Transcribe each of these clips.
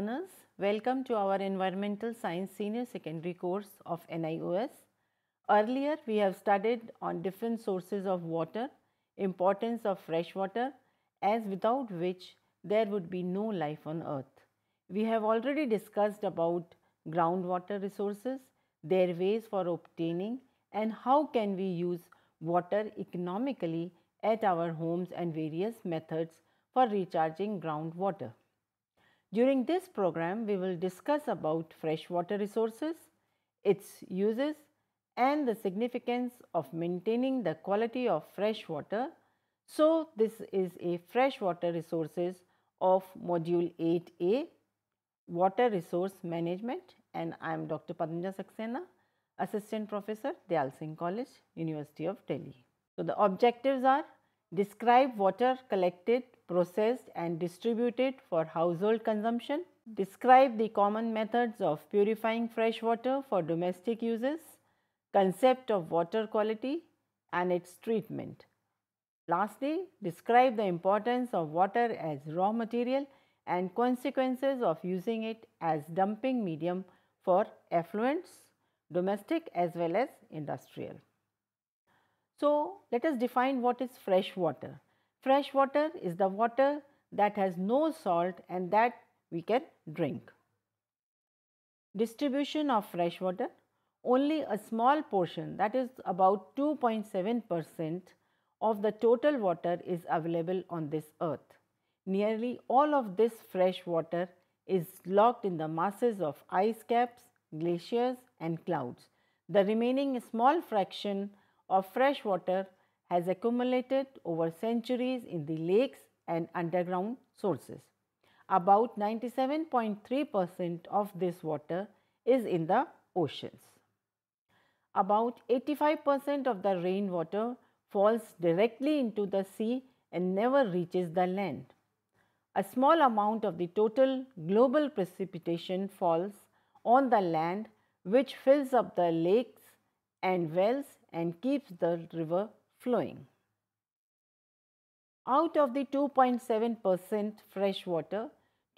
learners, welcome to our Environmental Science Senior Secondary course of NIOS. Earlier, we have studied on different sources of water, importance of fresh water, as without which there would be no life on earth. We have already discussed about groundwater resources, their ways for obtaining and how can we use water economically at our homes and various methods for recharging groundwater. During this program, we will discuss about freshwater resources, its uses and the significance of maintaining the quality of fresh water. So, this is a freshwater resources of module 8A, Water Resource Management and I am Dr. Padmija Saxena, Assistant Professor, Dayal Singh College, University of Delhi. So, the objectives are describe water collected processed and distributed for household consumption, describe the common methods of purifying fresh water for domestic uses, concept of water quality and its treatment. Lastly, describe the importance of water as raw material and consequences of using it as dumping medium for effluents, domestic as well as industrial. So, let us define what is fresh water. Fresh water is the water that has no salt and that we can drink. Distribution of fresh water only a small portion that is about 2.7 percent of the total water is available on this earth. Nearly all of this fresh water is locked in the masses of ice caps, glaciers and clouds. The remaining small fraction of fresh water has accumulated over centuries in the lakes and underground sources. About 97.3% of this water is in the oceans. About 85% of the rainwater falls directly into the sea and never reaches the land. A small amount of the total global precipitation falls on the land which fills up the lakes and wells and keeps the river flowing. Out of the 2.7 percent fresh water,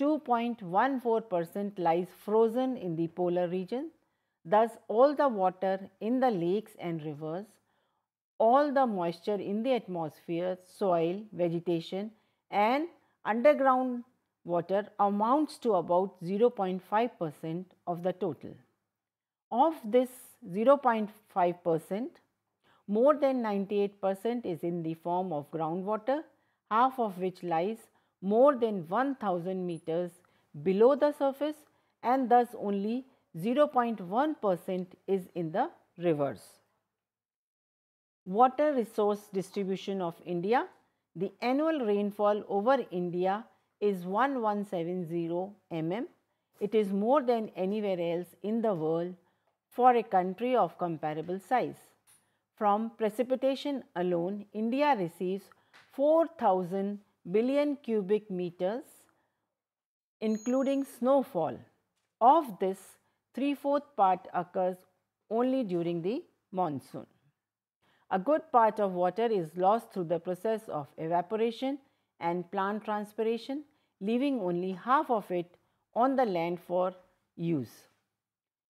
2.14 percent lies frozen in the polar region. Thus, all the water in the lakes and rivers, all the moisture in the atmosphere, soil, vegetation and underground water amounts to about 0.5 percent of the total. Of this 0.5 percent, more than 98% is in the form of groundwater, half of which lies more than 1000 meters below the surface and thus only 0.1% is in the rivers. Water resource distribution of India. The annual rainfall over India is 1170 mm. It is more than anywhere else in the world for a country of comparable size. From precipitation alone, India receives 4,000 billion cubic meters including snowfall. Of this, three-fourth part occurs only during the monsoon. A good part of water is lost through the process of evaporation and plant transpiration, leaving only half of it on the land for use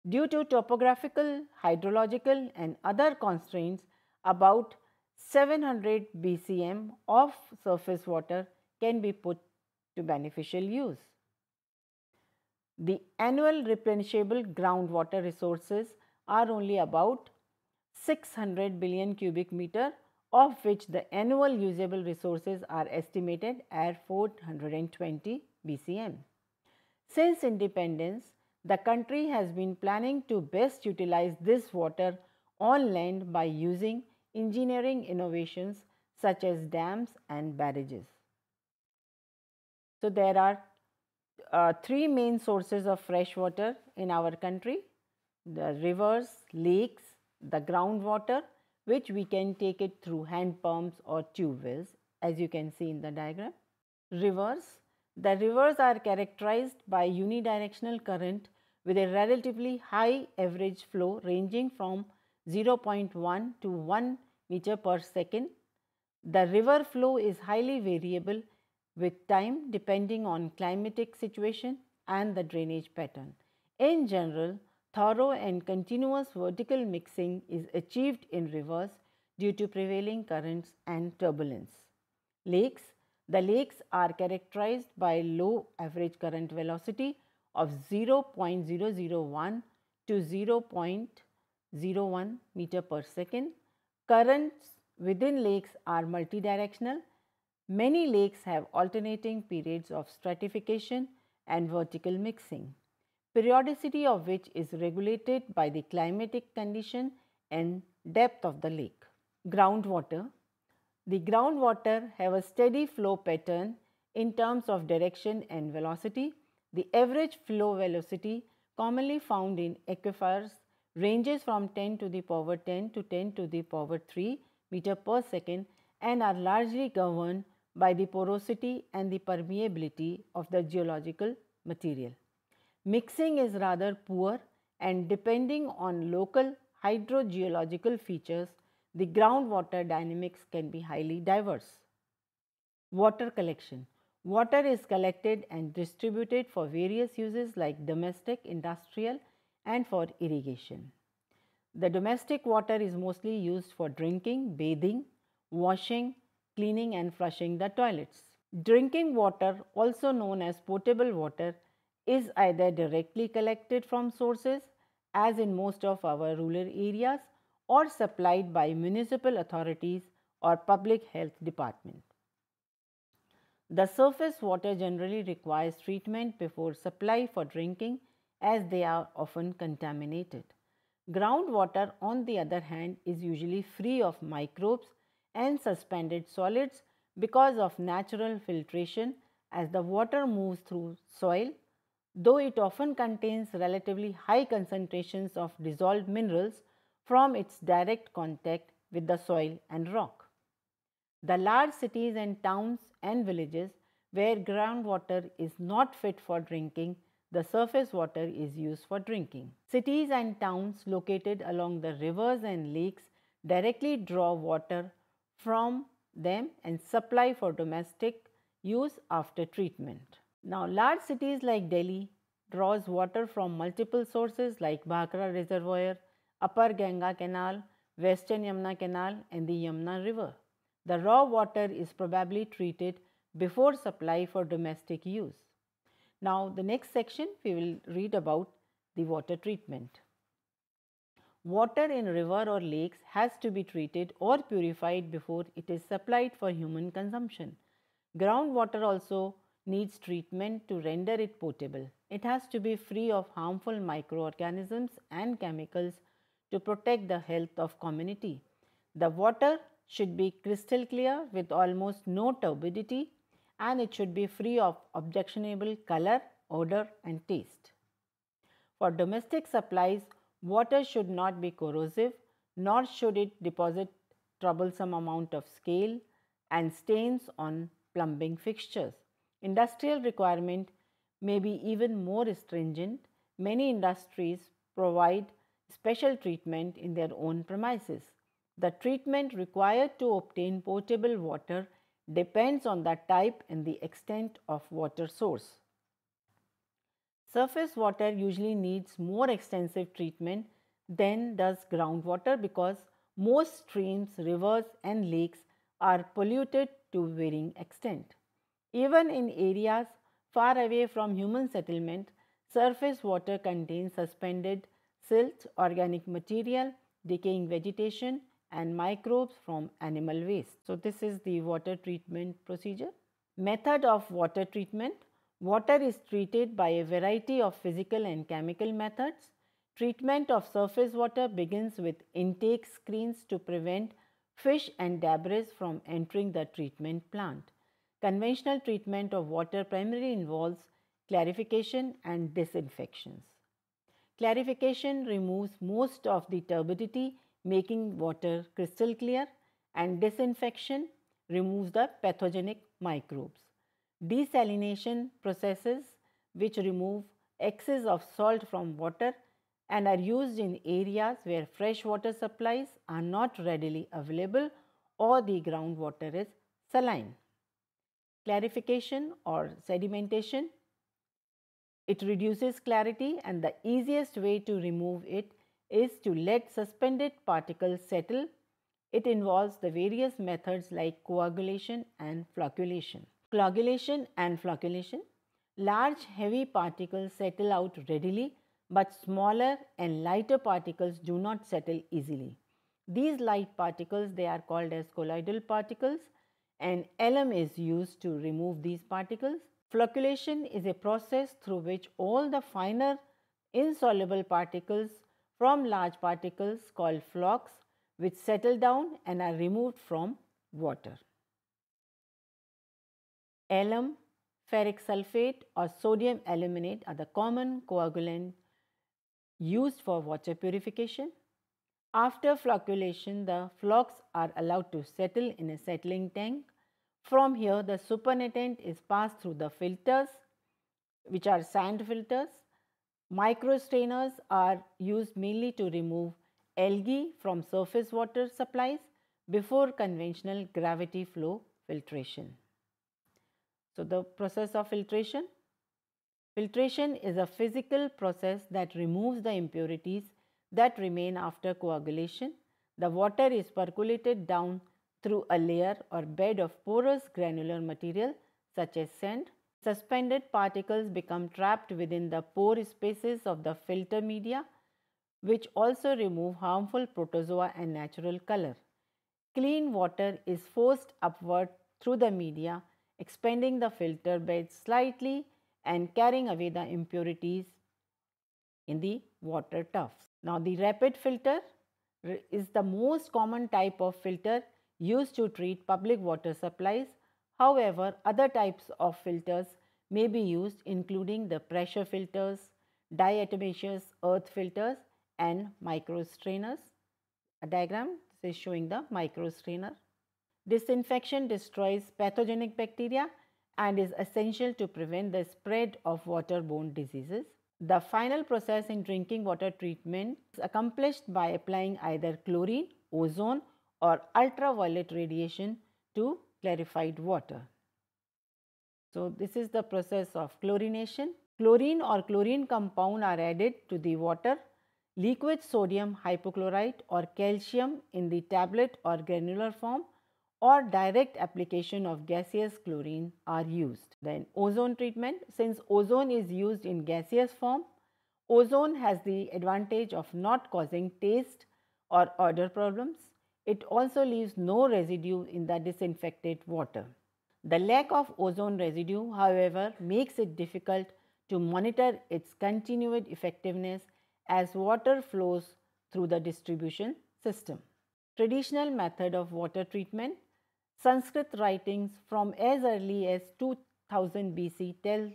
due to topographical, hydrological and other constraints about 700 BCM of surface water can be put to beneficial use. The annual replenishable groundwater resources are only about 600 billion cubic meter of which the annual usable resources are estimated at 420 BCM. Since independence, the country has been planning to best utilize this water on land by using engineering innovations such as dams and barrages. So, there are uh, three main sources of fresh water in our country, the rivers, lakes, the groundwater which we can take it through hand pumps or tube wells as you can see in the diagram. Rivers, the rivers are characterized by unidirectional current with a relatively high average flow ranging from 0.1 to 1 meter per second. The river flow is highly variable with time depending on climatic situation and the drainage pattern. In general, thorough and continuous vertical mixing is achieved in rivers due to prevailing currents and turbulence. Lakes The lakes are characterized by low average current velocity of 0.001 to 0.01 meter per second. Currents within lakes are multidirectional. Many lakes have alternating periods of stratification and vertical mixing, periodicity of which is regulated by the climatic condition and depth of the lake. Groundwater The groundwater have a steady flow pattern in terms of direction and velocity the average flow velocity commonly found in aquifers ranges from 10 to the power 10 to 10 to the power 3 meter per second and are largely governed by the porosity and the permeability of the geological material. Mixing is rather poor and depending on local hydrogeological features, the groundwater dynamics can be highly diverse. Water collection. Water is collected and distributed for various uses like domestic, industrial and for irrigation. The domestic water is mostly used for drinking, bathing, washing, cleaning and flushing the toilets. Drinking water, also known as potable water, is either directly collected from sources as in most of our rural areas or supplied by municipal authorities or public health department. The surface water generally requires treatment before supply for drinking as they are often contaminated. Groundwater on the other hand is usually free of microbes and suspended solids because of natural filtration as the water moves through soil though it often contains relatively high concentrations of dissolved minerals from its direct contact with the soil and rock. The large cities and towns and villages where groundwater is not fit for drinking, the surface water is used for drinking. Cities and towns located along the rivers and lakes directly draw water from them and supply for domestic use after treatment. Now, large cities like Delhi draws water from multiple sources like Bhakra Reservoir, Upper Ganga Canal, Western Yamuna Canal and the Yamuna River. The raw water is probably treated before supply for domestic use. Now, the next section we will read about the water treatment. Water in river or lakes has to be treated or purified before it is supplied for human consumption. Groundwater also needs treatment to render it potable. It has to be free of harmful microorganisms and chemicals to protect the health of community. The water should be crystal clear with almost no turbidity and it should be free of objectionable color, odor and taste. For domestic supplies, water should not be corrosive nor should it deposit troublesome amount of scale and stains on plumbing fixtures. Industrial requirement may be even more stringent. Many industries provide special treatment in their own premises. The treatment required to obtain potable water depends on the type and the extent of water source. Surface water usually needs more extensive treatment than does groundwater because most streams, rivers and lakes are polluted to varying extent. Even in areas far away from human settlement, surface water contains suspended silt, organic material, decaying vegetation and microbes from animal waste. So, this is the water treatment procedure. Method of water treatment. Water is treated by a variety of physical and chemical methods. Treatment of surface water begins with intake screens to prevent fish and debris from entering the treatment plant. Conventional treatment of water primarily involves clarification and disinfections. Clarification removes most of the turbidity making water crystal clear and disinfection removes the pathogenic microbes. Desalination processes which remove excess of salt from water and are used in areas where fresh water supplies are not readily available or the groundwater is saline. Clarification or sedimentation, it reduces clarity and the easiest way to remove it is to let suspended particles settle. It involves the various methods like coagulation and flocculation. Coagulation and flocculation. Large heavy particles settle out readily but smaller and lighter particles do not settle easily. These light particles they are called as colloidal particles and alum is used to remove these particles. Flocculation is a process through which all the finer insoluble particles from large particles called flocks which settle down and are removed from water. Alum, ferric sulfate or sodium aluminate are the common coagulant used for water purification. After flocculation, the flocks are allowed to settle in a settling tank. From here, the supernatant is passed through the filters, which are sand filters, Microstrainers are used mainly to remove algae from surface water supplies before conventional gravity flow filtration. So, the process of filtration. Filtration is a physical process that removes the impurities that remain after coagulation. The water is percolated down through a layer or bed of porous granular material such as sand Suspended particles become trapped within the pore spaces of the filter media which also remove harmful protozoa and natural color. Clean water is forced upward through the media expanding the filter bed slightly and carrying away the impurities in the water tufts. Now the rapid filter is the most common type of filter used to treat public water supplies However, other types of filters may be used including the pressure filters, diatomaceous earth filters and microstrainers. A diagram is showing the microstrainer. Disinfection destroys pathogenic bacteria and is essential to prevent the spread of waterborne diseases. The final process in drinking water treatment is accomplished by applying either chlorine, ozone or ultraviolet radiation to clarified water. So, this is the process of chlorination. Chlorine or chlorine compound are added to the water, liquid sodium hypochlorite or calcium in the tablet or granular form or direct application of gaseous chlorine are used. Then ozone treatment, since ozone is used in gaseous form, ozone has the advantage of not causing taste or odor problems. It also leaves no residue in the disinfected water. The lack of ozone residue, however, makes it difficult to monitor its continued effectiveness as water flows through the distribution system. Traditional method of water treatment Sanskrit writings from as early as 2000 BC tell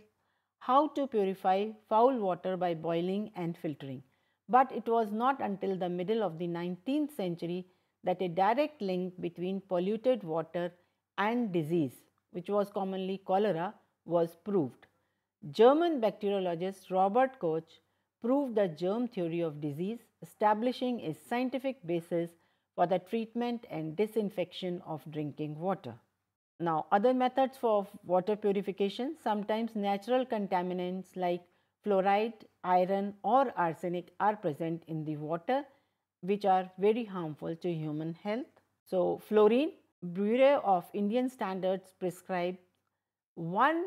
how to purify foul water by boiling and filtering. But it was not until the middle of the 19th century that a direct link between polluted water and disease, which was commonly cholera, was proved. German bacteriologist Robert Koch proved the germ theory of disease, establishing a scientific basis for the treatment and disinfection of drinking water. Now, other methods for water purification, sometimes natural contaminants like fluoride, iron or arsenic are present in the water which are very harmful to human health. So, fluorine, Bureau of Indian Standards prescribe 1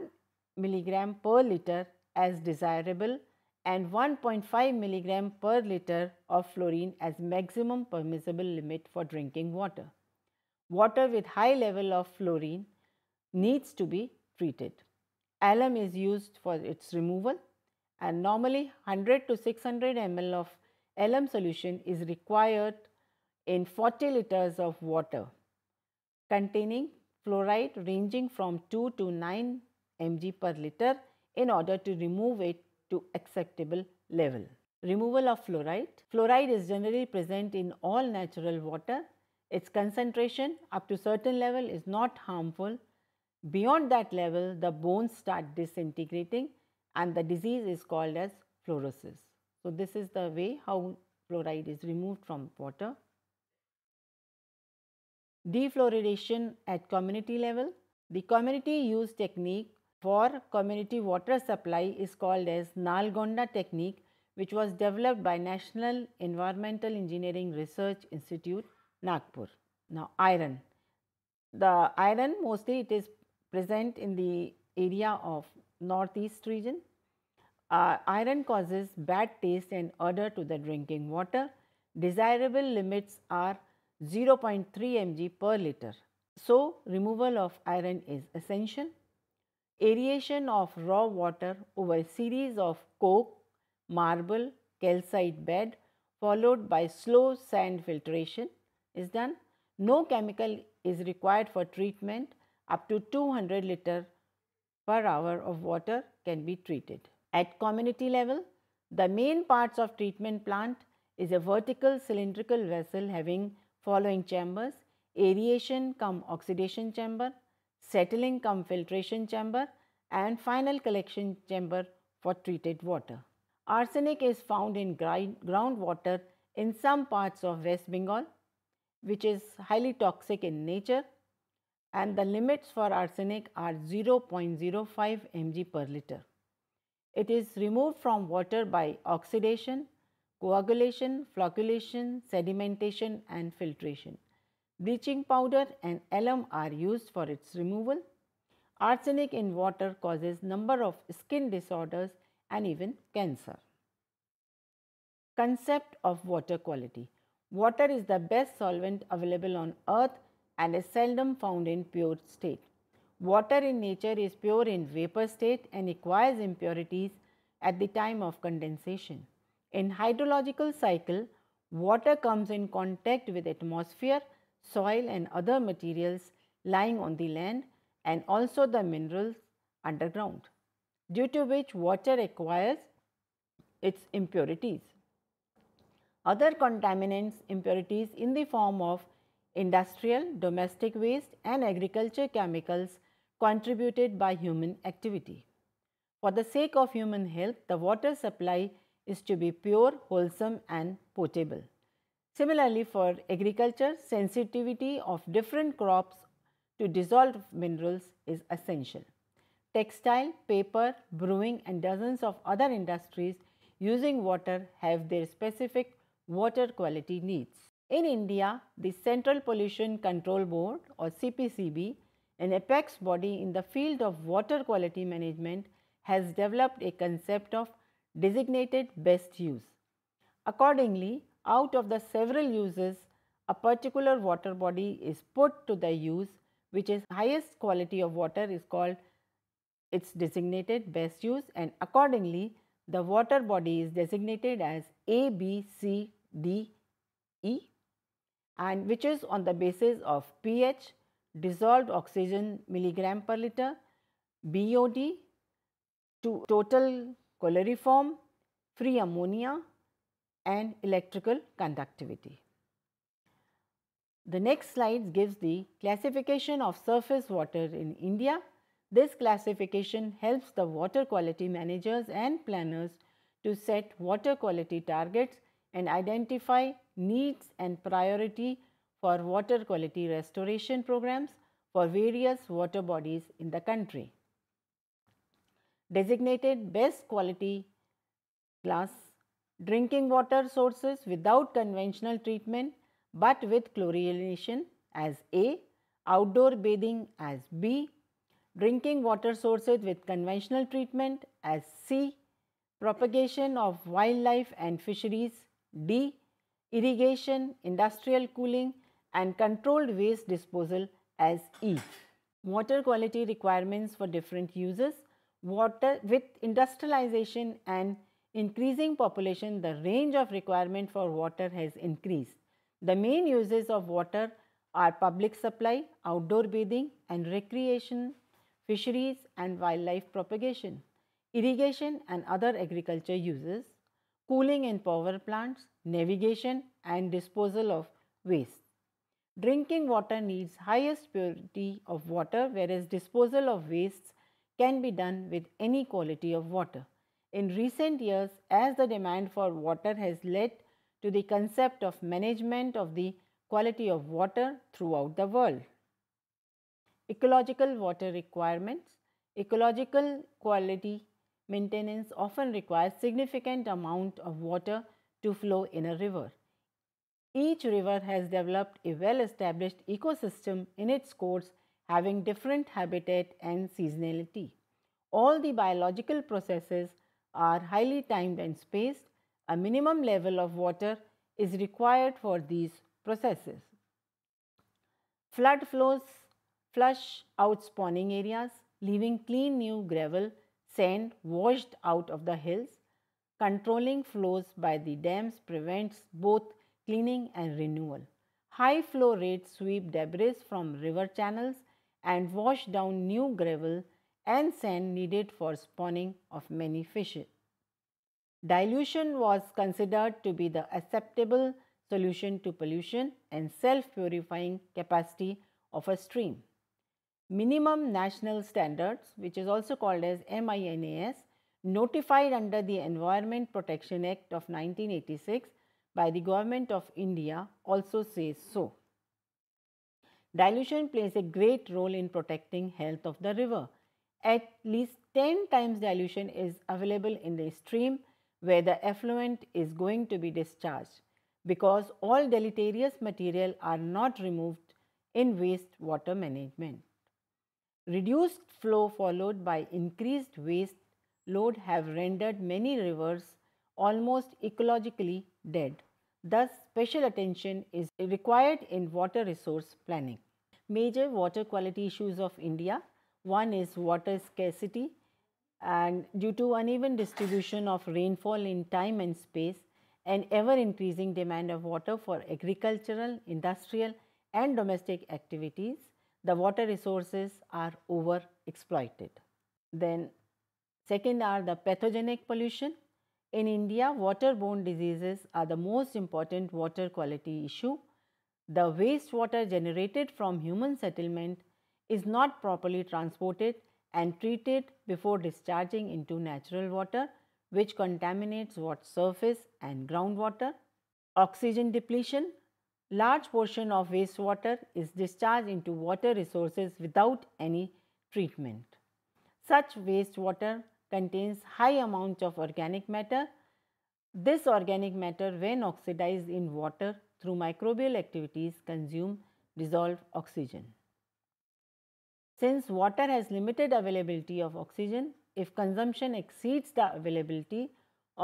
milligram per liter as desirable and 1.5 milligram per liter of fluorine as maximum permissible limit for drinking water. Water with high level of fluorine needs to be treated. Alum is used for its removal and normally 100 to 600 ml of alum solution is required in 40 liters of water containing fluoride ranging from 2 to 9 mg per liter in order to remove it to acceptable level. Removal of fluoride. Fluoride is generally present in all natural water. Its concentration up to certain level is not harmful. Beyond that level, the bones start disintegrating and the disease is called as fluorosis. So, this is the way how fluoride is removed from water. Defluoridation at community level. The community use technique for community water supply is called as Nalgonda technique which was developed by National Environmental Engineering Research Institute Nagpur. Now iron. The iron mostly it is present in the area of northeast region uh, iron causes bad taste and odor to the drinking water. Desirable limits are 0.3 mg per liter. So, removal of iron is essential. Aeration of raw water over a series of coke, marble, calcite bed followed by slow sand filtration is done. No chemical is required for treatment up to 200 liter per hour of water can be treated. At community level, the main parts of treatment plant is a vertical cylindrical vessel having following chambers, aeration cum oxidation chamber, settling cum filtration chamber and final collection chamber for treated water. Arsenic is found in groundwater in some parts of West Bengal, which is highly toxic in nature and the limits for arsenic are 0.05 mg per liter. It is removed from water by oxidation, coagulation, flocculation, sedimentation and filtration. Bleaching powder and alum are used for its removal. Arsenic in water causes number of skin disorders and even cancer. Concept of water quality. Water is the best solvent available on earth and is seldom found in pure state. Water in nature is pure in vapor state and acquires impurities at the time of condensation. In hydrological cycle, water comes in contact with atmosphere, soil and other materials lying on the land and also the minerals underground, due to which water acquires its impurities. Other contaminants impurities in the form of industrial, domestic waste and agriculture chemicals contributed by human activity. For the sake of human health, the water supply is to be pure, wholesome and potable. Similarly, for agriculture, sensitivity of different crops to dissolved minerals is essential. Textile, paper, brewing and dozens of other industries using water have their specific water quality needs. In India, the Central Pollution Control Board or CPCB an apex body in the field of water quality management has developed a concept of designated best use. Accordingly, out of the several uses, a particular water body is put to the use which is highest quality of water is called its designated best use and accordingly the water body is designated as A, B, C, D, E and which is on the basis of pH, dissolved oxygen milligram per liter, BOD to total coloriform, free ammonia and electrical conductivity. The next slide gives the classification of surface water in India. This classification helps the water quality managers and planners to set water quality targets and identify needs and priority for water quality restoration programs for various water bodies in the country. Designated best quality glass drinking water sources without conventional treatment but with chlorination as A, outdoor bathing as B, drinking water sources with conventional treatment as C, propagation of wildlife and fisheries D, irrigation, industrial cooling and controlled waste disposal as E. Water quality requirements for different uses. Water with industrialization and increasing population, the range of requirement for water has increased. The main uses of water are public supply, outdoor bathing and recreation, fisheries and wildlife propagation, irrigation and other agriculture uses, cooling in power plants, navigation and disposal of waste. Drinking water needs highest purity of water whereas disposal of wastes can be done with any quality of water. In recent years, as the demand for water has led to the concept of management of the quality of water throughout the world. Ecological water requirements Ecological quality maintenance often requires significant amount of water to flow in a river. Each river has developed a well-established ecosystem in its course having different habitat and seasonality. All the biological processes are highly timed and spaced. A minimum level of water is required for these processes. Flood flows flush out spawning areas, leaving clean new gravel, sand washed out of the hills. Controlling flows by the dams prevents both cleaning and renewal. High flow rates sweep debris from river channels and wash down new gravel and sand needed for spawning of many fish. Dilution was considered to be the acceptable solution to pollution and self-purifying capacity of a stream. Minimum National Standards, which is also called as MINAS, notified under the Environment Protection Act of 1986 by the government of India also says so. Dilution plays a great role in protecting health of the river. At least 10 times dilution is available in the stream where the effluent is going to be discharged because all deleterious material are not removed in wastewater management. Reduced flow followed by increased waste load have rendered many rivers almost ecologically dead. Thus, special attention is required in water resource planning. Major water quality issues of India. One is water scarcity and due to uneven distribution of rainfall in time and space and ever increasing demand of water for agricultural, industrial and domestic activities, the water resources are over exploited. Then second are the pathogenic pollution in India, waterborne diseases are the most important water quality issue. The wastewater generated from human settlement is not properly transported and treated before discharging into natural water which contaminates water surface and groundwater. Oxygen depletion. Large portion of wastewater is discharged into water resources without any treatment. Such wastewater contains high amounts of organic matter. This organic matter when oxidized in water through microbial activities consume dissolved oxygen. Since water has limited availability of oxygen, if consumption exceeds the availability,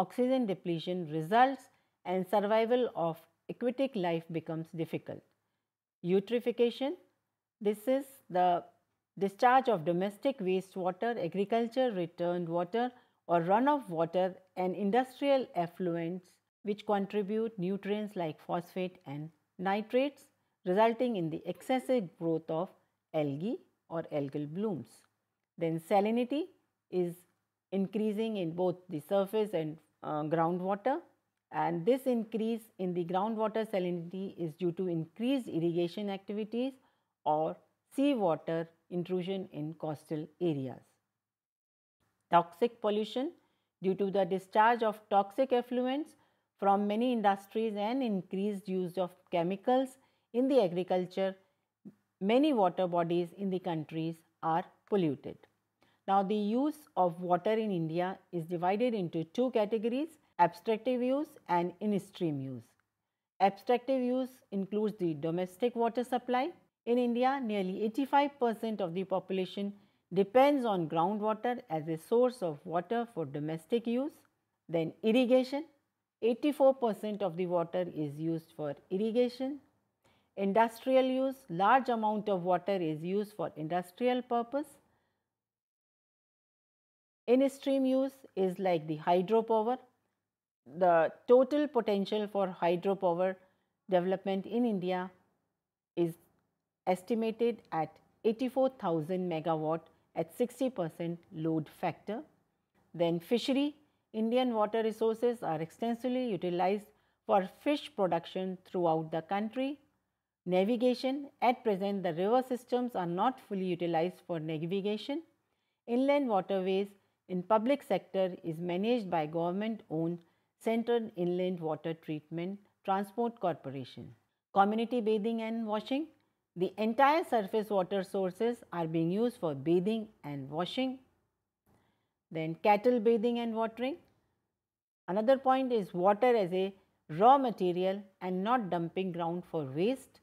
oxygen depletion results and survival of aquatic life becomes difficult. Eutrophication, this is the discharge of domestic wastewater, agriculture returned water or runoff water and industrial effluents which contribute nutrients like phosphate and nitrates resulting in the excessive growth of algae or algal blooms. Then salinity is increasing in both the surface and uh, groundwater and this increase in the groundwater salinity is due to increased irrigation activities or seawater intrusion in coastal areas. Toxic pollution due to the discharge of toxic effluents from many industries and increased use of chemicals in the agriculture, many water bodies in the countries are polluted. Now, the use of water in India is divided into two categories abstractive use and in stream use. Abstractive use includes the domestic water supply in India, nearly 85% of the population depends on groundwater as a source of water for domestic use. Then irrigation, 84% of the water is used for irrigation. Industrial use, large amount of water is used for industrial purpose. In stream use is like the hydropower. The total potential for hydropower development in India is estimated at 84,000 megawatt at 60% load factor. Then fishery, Indian water resources are extensively utilized for fish production throughout the country. Navigation, at present the river systems are not fully utilized for navigation. Inland waterways in public sector is managed by government owned Central Inland Water Treatment Transport Corporation. Community bathing and washing, the entire surface water sources are being used for bathing and washing. Then cattle bathing and watering. Another point is water as a raw material and not dumping ground for waste.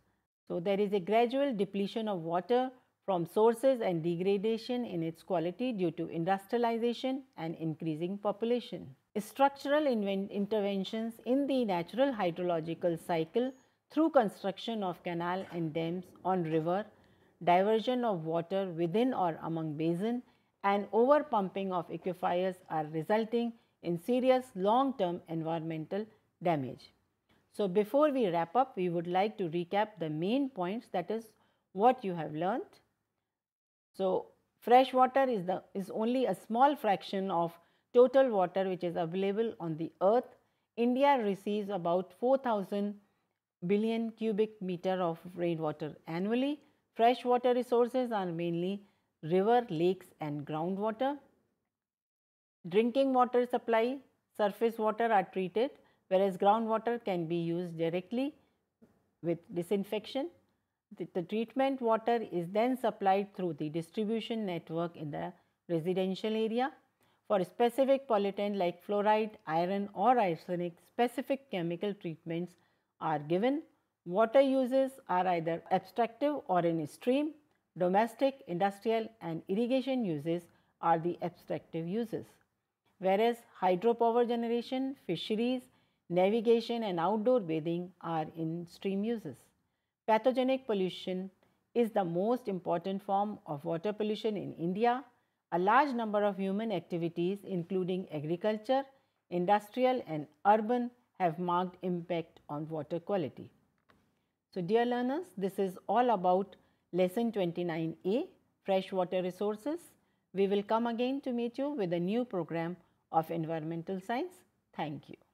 So, there is a gradual depletion of water from sources and degradation in its quality due to industrialization and increasing population. Structural interventions in the natural hydrological cycle through construction of canal and dams on river, diversion of water within or among basin and overpumping of aquifers are resulting in serious long-term environmental damage. So, before we wrap up, we would like to recap the main points that is what you have learnt. So, fresh water is, the, is only a small fraction of total water which is available on the earth. India receives about 4000 billion cubic meter of rainwater annually. Freshwater resources are mainly river, lakes and groundwater. Drinking water supply, surface water are treated whereas groundwater can be used directly with disinfection. The, the, treatment water is then supplied through the distribution network in the residential area. For specific pollutant like fluoride, iron or arsenic, specific chemical treatments are given. Water uses are either abstractive or in stream. Domestic, industrial and irrigation uses are the abstractive uses. Whereas hydropower generation, fisheries, navigation and outdoor bathing are in stream uses. Pathogenic pollution is the most important form of water pollution in India. A large number of human activities including agriculture, industrial and urban have marked impact on water quality. So dear learners, this is all about lesson 29A, freshwater resources. We will come again to meet you with a new program of environmental science. Thank you.